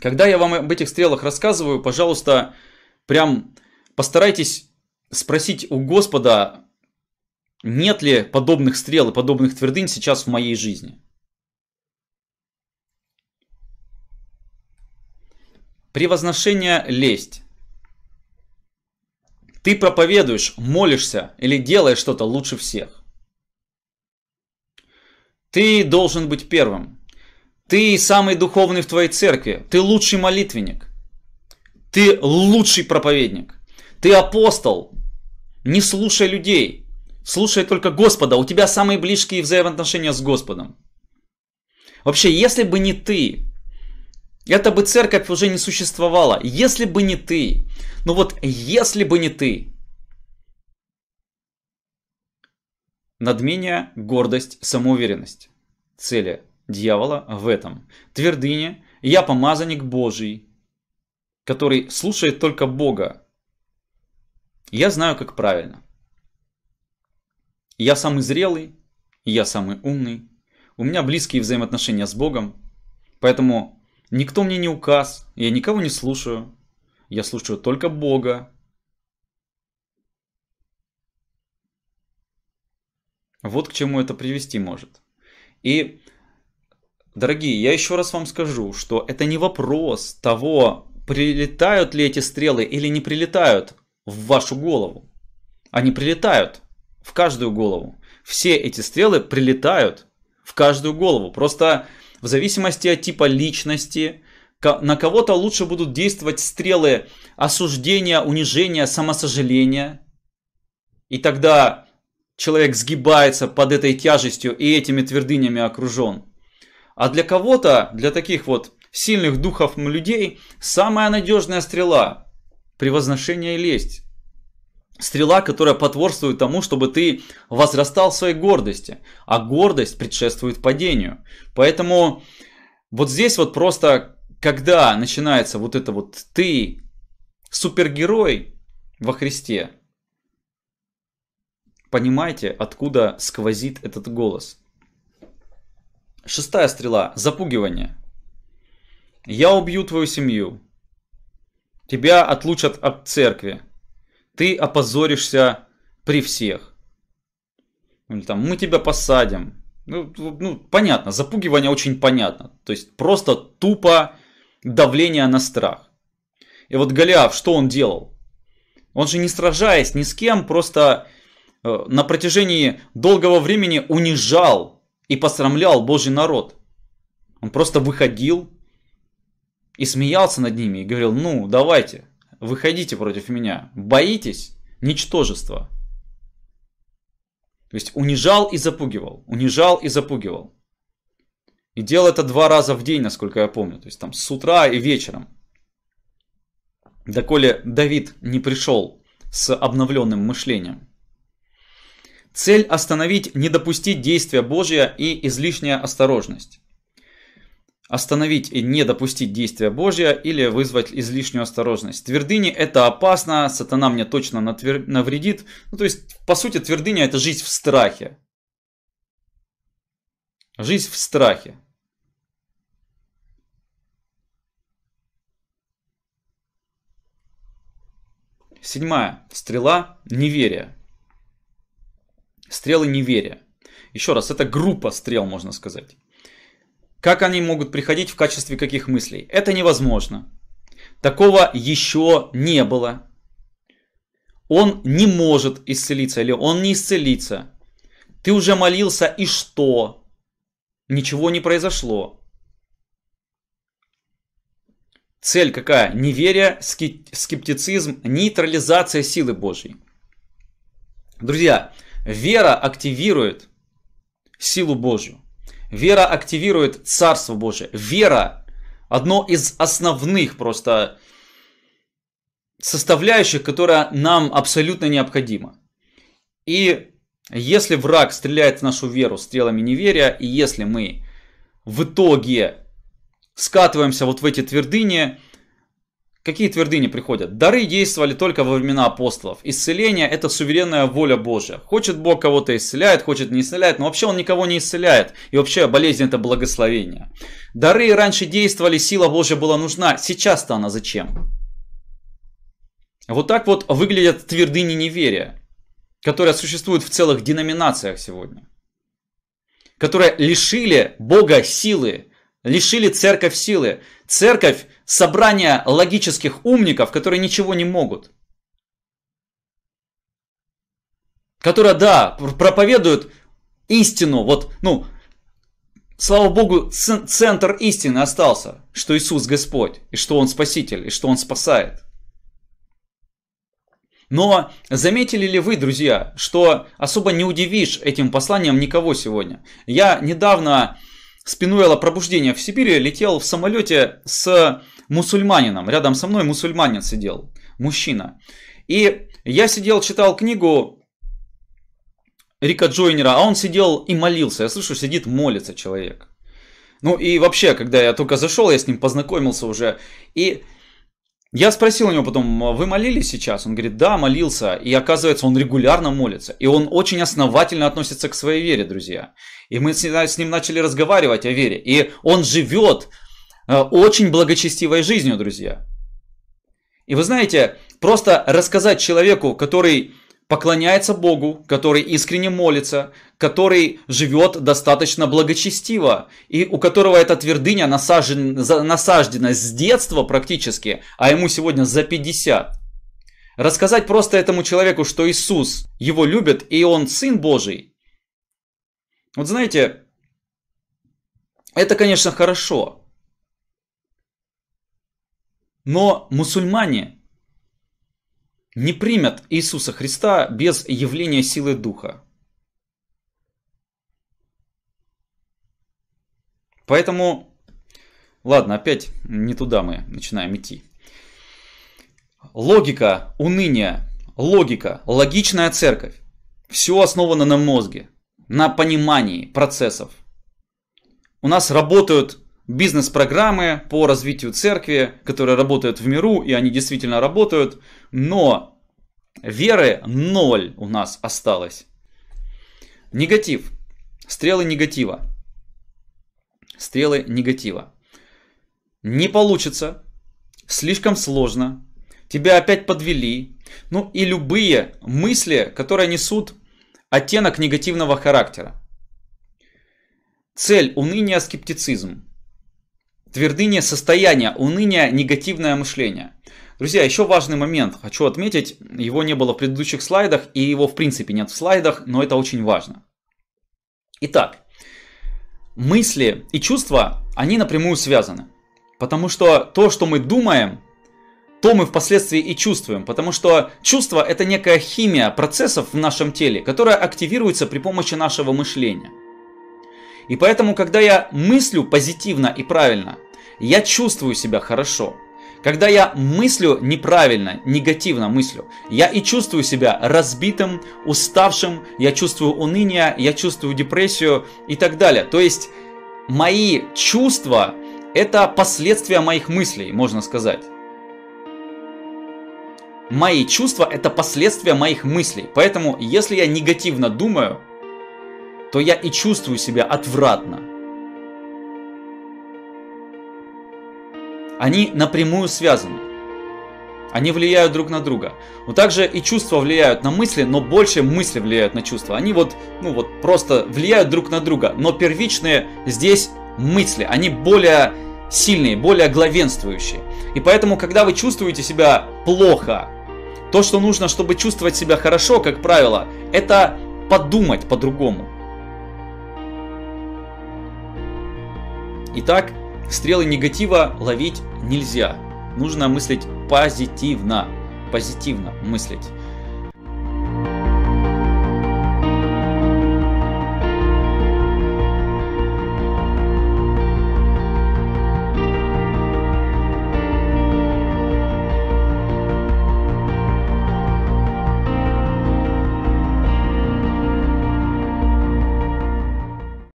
Когда я вам об этих стрелах рассказываю, пожалуйста, прям постарайтесь спросить у Господа, нет ли подобных стрел и подобных твердынь сейчас в моей жизни. Превозношение лесть. Ты проповедуешь, молишься или делаешь что-то лучше всех. Ты должен быть первым. Ты самый духовный в твоей церкви. Ты лучший молитвенник. Ты лучший проповедник. Ты апостол. Не слушай людей. Слушай только Господа. У тебя самые близкие взаимоотношения с Господом. Вообще, если бы не ты, это бы церковь уже не существовала. Если бы не ты. Ну вот, если бы не ты. Надмение, гордость, самоуверенность. Цели – дьявола в этом. Твердыня «Я помазанник Божий», который слушает только Бога. Я знаю, как правильно. Я самый зрелый, я самый умный, у меня близкие взаимоотношения с Богом, поэтому никто мне не указ, я никого не слушаю, я слушаю только Бога. Вот к чему это привести может. И Дорогие, я еще раз вам скажу, что это не вопрос того, прилетают ли эти стрелы или не прилетают в вашу голову. Они прилетают в каждую голову. Все эти стрелы прилетают в каждую голову. Просто в зависимости от типа личности, на кого-то лучше будут действовать стрелы осуждения, унижения, самосожаления. И тогда человек сгибается под этой тяжестью и этими твердынями окружен. А для кого-то, для таких вот сильных духов людей, самая надежная стрела – превозношение и лесть. Стрела, которая потворствует тому, чтобы ты возрастал в своей гордости. А гордость предшествует падению. Поэтому вот здесь вот просто, когда начинается вот это вот «ты супергерой во Христе», понимаете, откуда сквозит этот голос – Шестая стрела. Запугивание. Я убью твою семью. Тебя отлучат от церкви. Ты опозоришься при всех. Или там, мы тебя посадим. Ну, ну, понятно, запугивание очень понятно. То есть просто тупо давление на страх. И вот Голиаф, что он делал? Он же не сражаясь ни с кем, просто э, на протяжении долгого времени унижал и посрамлял Божий народ. Он просто выходил и смеялся над ними и говорил, ну давайте, выходите против меня, боитесь ничтожества. То есть унижал и запугивал, унижал и запугивал. И делал это два раза в день, насколько я помню. То есть там с утра и вечером. Доколе Давид не пришел с обновленным мышлением. Цель – остановить, не допустить действия Божия и излишняя осторожность. Остановить и не допустить действия Божия или вызвать излишнюю осторожность. Твердыни – это опасно, сатана мне точно натвер... навредит. Ну, то есть, по сути, твердыня – это жизнь в страхе. Жизнь в страхе. Седьмая. Стрела неверия. Стрелы неверия. Еще раз, это группа стрел, можно сказать. Как они могут приходить, в качестве каких мыслей? Это невозможно. Такого еще не было. Он не может исцелиться или он не исцелится. Ты уже молился и что? Ничего не произошло. Цель какая? Неверие, скептицизм, нейтрализация силы Божьей. Друзья, Вера активирует силу Божью. Вера активирует Царство Божие. Вера – одно из основных просто составляющих, которая нам абсолютно необходима. И если враг стреляет в нашу веру стрелами неверия, и если мы в итоге скатываемся вот в эти твердыни – Какие твердыни приходят? Дары действовали только во времена апостолов. Исцеление – это суверенная воля Божья. Хочет Бог кого-то исцеляет, хочет не исцеляет, но вообще Он никого не исцеляет. И вообще болезнь – это благословение. Дары раньше действовали, сила Божья была нужна. Сейчас-то она зачем? Вот так вот выглядят твердыни неверия, которые существуют в целых деноминациях сегодня. Которые лишили Бога силы, лишили церковь силы. Церковь – собрание логических умников, которые ничего не могут. Которые, да, проповедуют истину. Вот, ну, слава Богу, центр истины остался, что Иисус Господь, и что Он Спаситель, и что Он спасает. Но заметили ли вы, друзья, что особо не удивишь этим посланием никого сегодня? Я недавно Спинуэла пробуждения в Сибири» летел в самолете с мусульманином. Рядом со мной мусульманин сидел, мужчина. И я сидел, читал книгу Рика Джойнера, а он сидел и молился. Я слышу, сидит, молится человек. Ну и вообще, когда я только зашел, я с ним познакомился уже. И я спросил у него потом, «А вы молились сейчас? Он говорит, да, молился. И оказывается, он регулярно молится. И он очень основательно относится к своей вере, друзья. И мы с ним начали разговаривать о вере. И он живет э, очень благочестивой жизнью, друзья. И вы знаете, просто рассказать человеку, который поклоняется Богу, который искренне молится, который живет достаточно благочестиво, и у которого эта твердыня насажен, насаждена с детства практически, а ему сегодня за 50. Рассказать просто этому человеку, что Иисус его любит, и он Сын Божий. Вот знаете, это, конечно, хорошо. Но мусульмане – не примет Иисуса Христа без явления силы Духа. Поэтому, ладно, опять не туда мы начинаем идти. Логика уныния, логика, логичная церковь. Все основано на мозге, на понимании процессов. У нас работают бизнес-программы по развитию церкви, которые работают в миру, и они действительно работают, но веры ноль у нас осталось. Негатив. Стрелы негатива. Стрелы негатива. Не получится, слишком сложно, тебя опять подвели. Ну и любые мысли, которые несут оттенок негативного характера. Цель уныния скептицизм твердыня состояния, уныние, негативное мышление. Друзья, еще важный момент, хочу отметить, его не было в предыдущих слайдах и его в принципе нет в слайдах, но это очень важно. Итак, мысли и чувства, они напрямую связаны. Потому что то, что мы думаем, то мы впоследствии и чувствуем. Потому что чувство это некая химия процессов в нашем теле, которая активируется при помощи нашего мышления. И поэтому, когда я мыслю позитивно и правильно, я чувствую себя хорошо. Когда я мыслю неправильно, негативно мыслю, я и чувствую себя разбитым, уставшим, я чувствую уныние, я чувствую депрессию и так далее. То есть мои чувства – это последствия моих мыслей, можно сказать. Мои чувства – это последствия моих мыслей. Поэтому, если я негативно думаю, то я и чувствую себя отвратно. Они напрямую связаны. Они влияют друг на друга. Но также и чувства влияют на мысли, но больше мысли влияют на чувства. Они вот, ну вот, просто влияют друг на друга. Но первичные здесь мысли. Они более сильные, более главенствующие. И поэтому, когда вы чувствуете себя плохо, то, что нужно, чтобы чувствовать себя хорошо, как правило, это подумать по-другому. Итак, стрелы негатива ловить нельзя. Нужно мыслить позитивно. Позитивно мыслить.